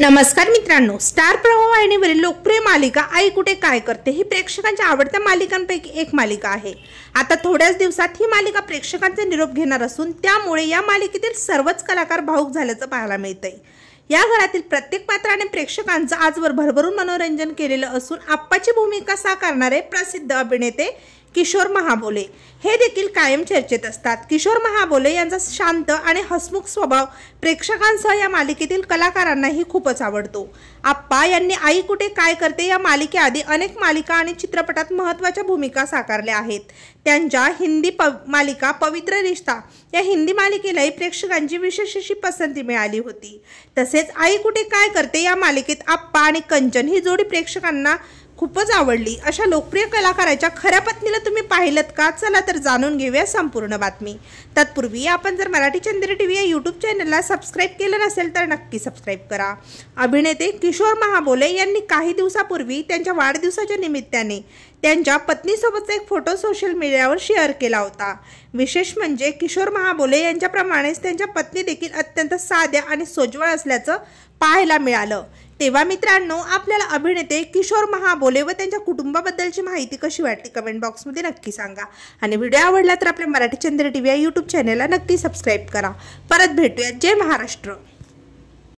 नमस्कार मित्रांनो स्टार प्रभाव वाहिनीवरील लोकप्रिय मालिका आई कुठे काय करते ही प्रेक्षकांच्या आवडत्या मालिकांपैकी एक मालिका आहे आता थोड्याच दिवसात ही मालिका प्रेक्षकांचा निरोप घेणार असून त्यामुळे या मालिकेतील सर्वच कलाकार भाऊक झाल्याचं पाहायला मिळतंय या घरातील प्रत्येक पात्राने प्रेक्षकांचं आजवर भरभरून मनोरंजन केलेलं असून आप्पाची भूमिका साकारणारे प्रसिद्ध अभिनेते किशोर महाबोले हे देखील कायम चर्चेत असतात किशोर महाबोले यांचा शांत आणि हसमुख स्वभाव प्रेक्षकांसह या मालिकेतील कलाकारांनाही खूपच आवडतो आप्पा यांनी आई कुठे काय करते या मालिकेआधी अनेक मालिका आणि चित्रपटात महत्त्वाच्या भूमिका साकारल्या आहेत त्यांच्या हिंदी प मालिका पवित्र रिश्ता या हिंदी मालिकेलाही प्रेक्षकांची विशेष अशी पसंती मिळाली होती तसेच आई कुठे काय करते या मालिकेत आप्पा आणि कंचन ही जोडी प्रेक्षकांना खूपच आवडली अशा लोकप्रिय कलाकाराच्या खऱ्या पत्नीला तुम्ही पाहिलं का चला तर जाणून घेऊया संपूर्ण बातमी तत्पूर्वी आपण जर मराठी चंद्र टी व्ही या यूट्यूब चॅनलला सबस्क्राईब केलं नसेल तर नक्की सबस्क्राईब करा अभिनेते किशोर महाबोले यांनी काही दिवसापूर्वी त्यांच्या वाढदिवसाच्या निमित्ताने त्यांच्या पत्नीसोबतचा एक फोटो सोशल मीडियावर शेअर केला होता विशेष म्हणजे किशोर महाबोले यांच्याप्रमाणेच त्यांच्या पत्नी देखील अत्यंत साध्या आणि सोज्वळ असल्याचं पाहायला मिळालं तेव्हा मित्रांनो आपल्याला अभिनेते किशोर महाबोले व त्यांच्या कुटुंबाबद्दलची माहिती कशी वाटली कमेंट बॉक्समध्ये नक्की सांगा आणि व्हिडिओ आवडला तर आपल्या मराठी चंद्र टी व्ही या यूट्यूब चॅनलला नक्की सबस्क्राईब करा परत भेटूया जय महाराष्ट्र